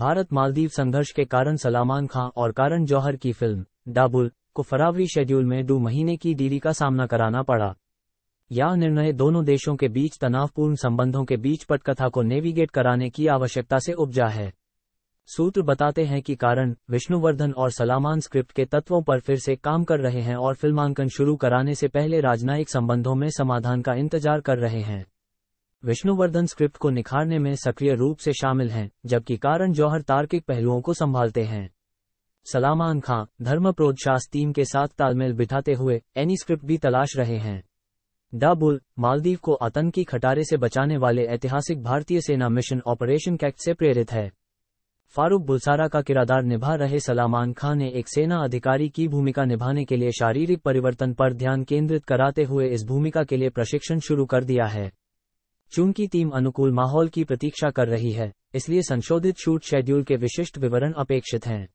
भारत मालदीव संघर्ष के कारण सलामान खां और कारण जौहर की फिल्म डाबुल को फरावरी शेड्यूल में दो महीने की देरी का सामना कराना पड़ा यह निर्णय दोनों देशों के बीच तनावपूर्ण संबंधों के बीच पटकथा को नेविगेट कराने की आवश्यकता से उपजा है सूत्र बताते हैं कि कारण विष्णुवर्धन और सलामान स्क्रिप्ट के तत्वों पर फिर से काम कर रहे हैं और फिल्मांकन शुरू कराने से पहले राजनयिक संबंधों में समाधान का इंतजार कर रहे हैं विष्णुवर्धन स्क्रिप्ट को निखारने में सक्रिय रूप से शामिल हैं जबकि कारण जौहर तार्किक पहलुओं को संभालते हैं सलामान खां धर्म प्रोदशास टीम के साथ तालमेल बिठाते हुए एनी स्क्रिप्ट भी तलाश रहे हैं डाबुल मालदीव को आतंकी खटारे से बचाने वाले ऐतिहासिक भारतीय सेना मिशन ऑपरेशन कैक्ट से प्रेरित है फारूक बुलसारा का किरदार निभा रहे सलामान खान ने एक सेना अधिकारी की भूमिका निभाने के लिए शारीरिक परिवर्तन पर ध्यान केंद्रित कराते हुए इस भूमिका के लिए प्रशिक्षण शुरू कर दिया है चूंकि टीम अनुकूल माहौल की प्रतीक्षा कर रही है इसलिए संशोधित शूट शेड्यूल के विशिष्ट विवरण अपेक्षित हैं